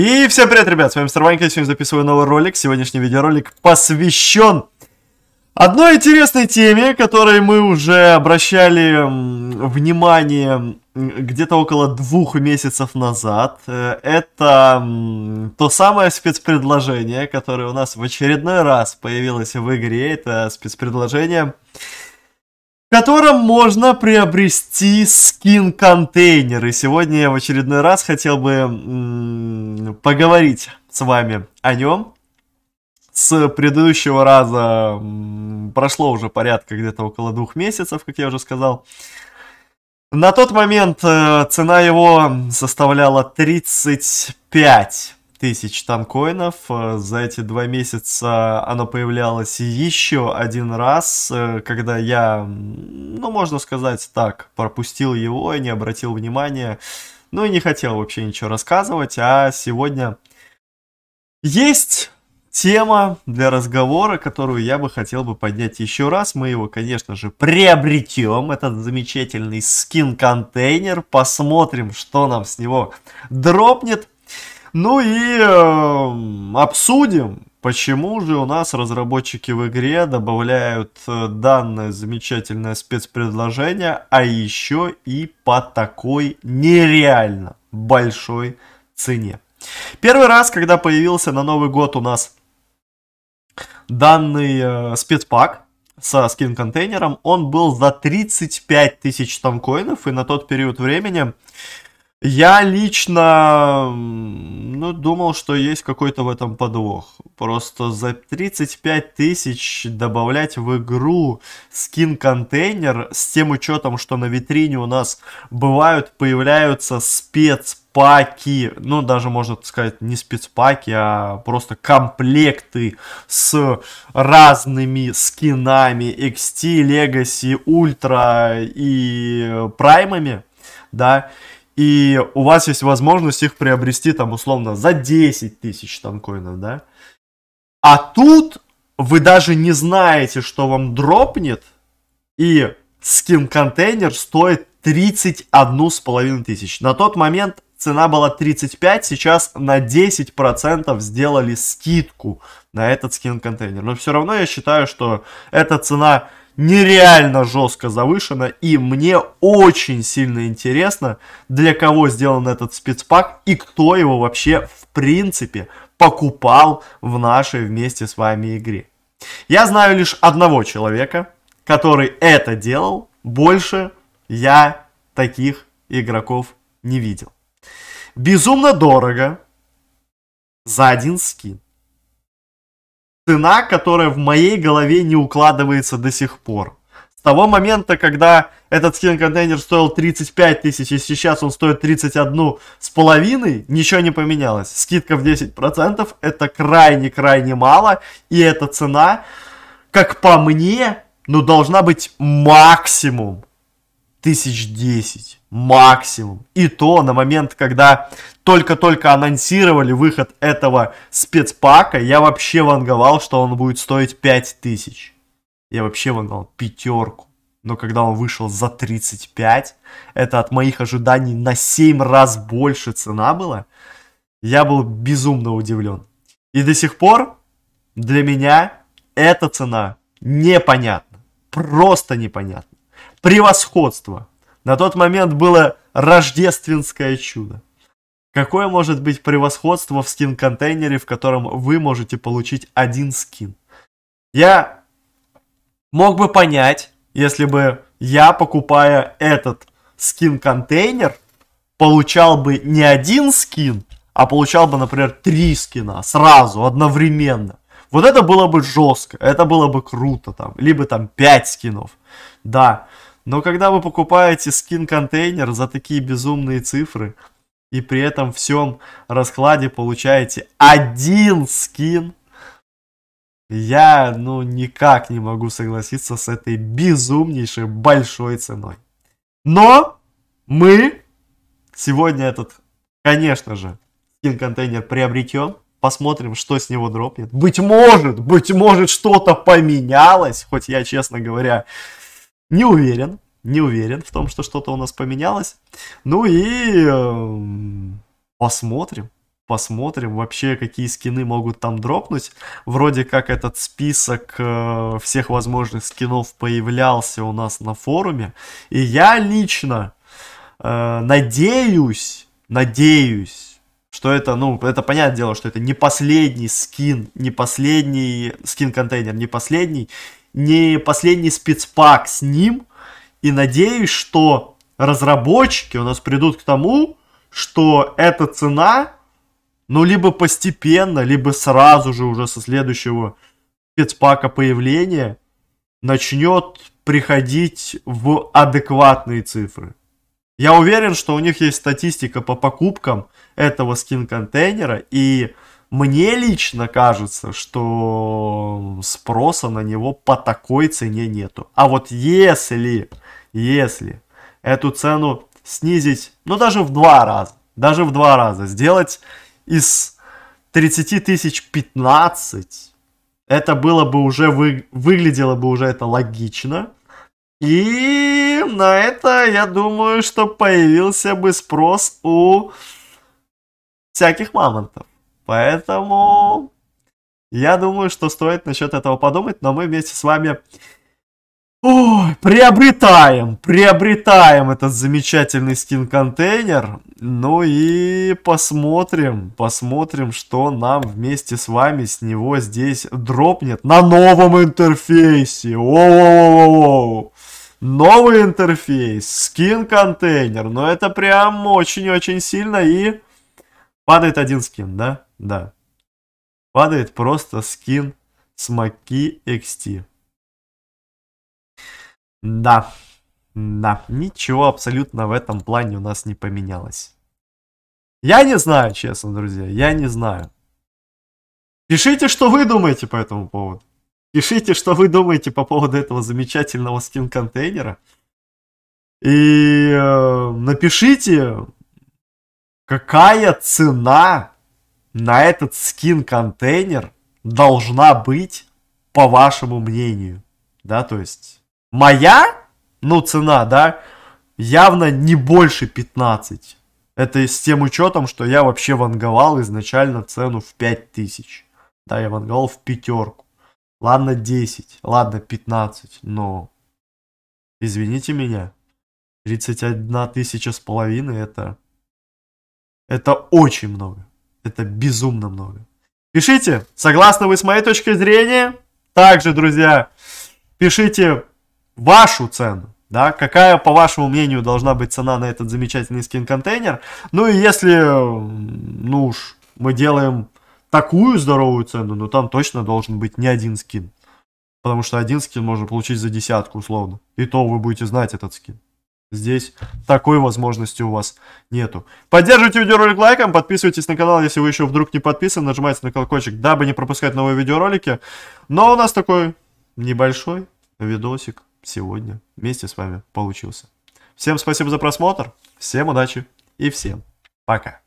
И всем привет, ребят, с вами Мистер Ванька, сегодня записываю новый ролик. Сегодняшний видеоролик посвящен одной интересной теме, которой мы уже обращали внимание где-то около двух месяцев назад. Э, это то самое спецпредложение, которое у нас в очередной раз появилось в игре. Это спецпредложение в котором можно приобрести скин контейнер и Сегодня я в очередной раз хотел бы поговорить с вами о нем. С предыдущего раза прошло уже порядка где-то около двух месяцев, как я уже сказал. На тот момент э, цена его составляла 35 тысяч там коинов. Э, за эти два месяца оно появлялось еще один раз, э, когда я, ну, можно сказать так, пропустил его и не обратил внимания. Ну и не хотел вообще ничего рассказывать, а сегодня есть тема для разговора, которую я бы хотел бы поднять еще раз. Мы его, конечно же, приобретем, этот замечательный скин-контейнер, посмотрим, что нам с него дропнет. Ну и э, обсудим, почему же у нас разработчики в игре добавляют э, данное замечательное спецпредложение, а еще и по такой нереально большой цене. Первый раз, когда появился на Новый год у нас данный э, спецпак со скин-контейнером, он был за 35 тысяч танкоинов, и на тот период времени я лично ну, думал, что есть какой-то в этом подвох. Просто за 35 тысяч добавлять в игру скин-контейнер с тем учетом, что на витрине у нас бывают, появляются спецпаки, ну даже можно сказать не спецпаки, а просто комплекты с разными скинами XT, Legacy, Ultra и праймами, да, и у вас есть возможность их приобрести там условно за 10 тысяч танкоинов, да? А тут вы даже не знаете, что вам дропнет, и скин-контейнер стоит 31 с половиной тысяч. На тот момент цена была 35, сейчас на 10% сделали скидку на этот скин-контейнер. Но все равно я считаю, что эта цена нереально жестко завышена, и мне очень сильно интересно, для кого сделан этот спецпак и кто его вообще в принципе покупал в нашей вместе с вами игре. Я знаю лишь одного человека, который это делал, больше я таких игроков не видел. Безумно дорого за один скин цена, которая в моей голове не укладывается до сих пор. С того момента, когда этот скин-контейнер стоил 35 тысяч, и сейчас он стоит 31 с половиной, ничего не поменялось. Скидка в 10% это крайне-крайне мало, и эта цена, как по мне, ну, должна быть максимум тысяч десять максимум. И то на момент, когда только-только анонсировали выход этого спецпака, я вообще ванговал, что он будет стоить пять тысяч. Я вообще ванговал пятерку. Но когда он вышел за 35, это от моих ожиданий на 7 раз больше цена была, я был безумно удивлен. И до сих пор для меня эта цена непонятна. Просто непонятна превосходство. На тот момент было рождественское чудо. Какое может быть превосходство в скин-контейнере, в котором вы можете получить один скин? Я мог бы понять, если бы я, покупая этот скин-контейнер, получал бы не один скин, а получал бы, например, три скина сразу, одновременно. Вот это было бы жестко, это было бы круто там, либо там пять скинов. Да, но когда вы покупаете скин-контейнер за такие безумные цифры, и при этом всем раскладе получаете один скин, я, ну, никак не могу согласиться с этой безумнейшей большой ценой. Но мы сегодня этот, конечно же, скин-контейнер приобретем. Посмотрим, что с него дропнет. Быть может, быть может, что-то поменялось. Хоть я, честно говоря, не уверен, не уверен в том, что что-то у нас поменялось. Ну и эм, посмотрим. Посмотрим вообще, какие скины могут там дропнуть. Вроде как этот список э, всех возможных скинов появлялся у нас на форуме. И я лично э, надеюсь, надеюсь, что это, ну, это понятное дело, что это не последний скин, не последний скин-контейнер, не последний не последний спецпак с ним. И надеюсь, что разработчики у нас придут к тому, что эта цена, ну, либо постепенно, либо сразу же уже со следующего спецпака появления начнет приходить в адекватные цифры. Я уверен, что у них есть статистика по покупкам этого скин-контейнера, и мне лично кажется, что спроса на него по такой цене нету. А вот если, если эту цену снизить, ну даже в два раза, даже в два раза, сделать из 30 тысяч 15, это было бы уже, вы, выглядело бы уже это логично. И на это, я думаю, что появился бы спрос у всяких мамонтов. Поэтому я думаю, что стоит насчет этого подумать, но мы вместе с вами Ой, приобретаем, приобретаем этот замечательный скин-контейнер. Ну и посмотрим, посмотрим, что нам вместе с вами с него здесь дропнет на новом интерфейсе. О-о-о-о! Новый интерфейс, скин-контейнер. Но ну, это прям очень-очень сильно и падает один скин, да? да. Падает просто скин с Маки XT. Да, да, ничего абсолютно в этом плане у нас не поменялось. Я не знаю, честно, друзья, я не знаю. Пишите, что вы думаете по этому поводу. Пишите, что вы думаете по поводу этого замечательного скин-контейнера. И э, напишите, какая цена на этот скин-контейнер должна быть, по вашему мнению? Да, то есть моя, ну, цена, да, явно не больше 15. Это с тем учетом, что я вообще ванговал изначально цену в 5000. Да, я ванговал в пятерку. Ладно, 10, ладно, 15, но... Извините меня, 31 тысяча с половиной это... Это очень много. Это безумно много. Пишите, согласны вы с моей точкой зрения? Также, друзья, пишите вашу цену. Да, какая, по вашему мнению, должна быть цена на этот замечательный скин-контейнер? Ну и если, ну уж, мы делаем такую здоровую цену, но ну там точно должен быть не один скин. Потому что один скин можно получить за десятку, условно. И то вы будете знать этот скин. Здесь такой возможности у вас нету. Поддерживайте видеоролик лайком, подписывайтесь на канал, если вы еще вдруг не подписаны, нажимайте на колокольчик, дабы не пропускать новые видеоролики. Но ну, а у нас такой небольшой видосик сегодня вместе с вами получился. Всем спасибо за просмотр, всем удачи и всем пока.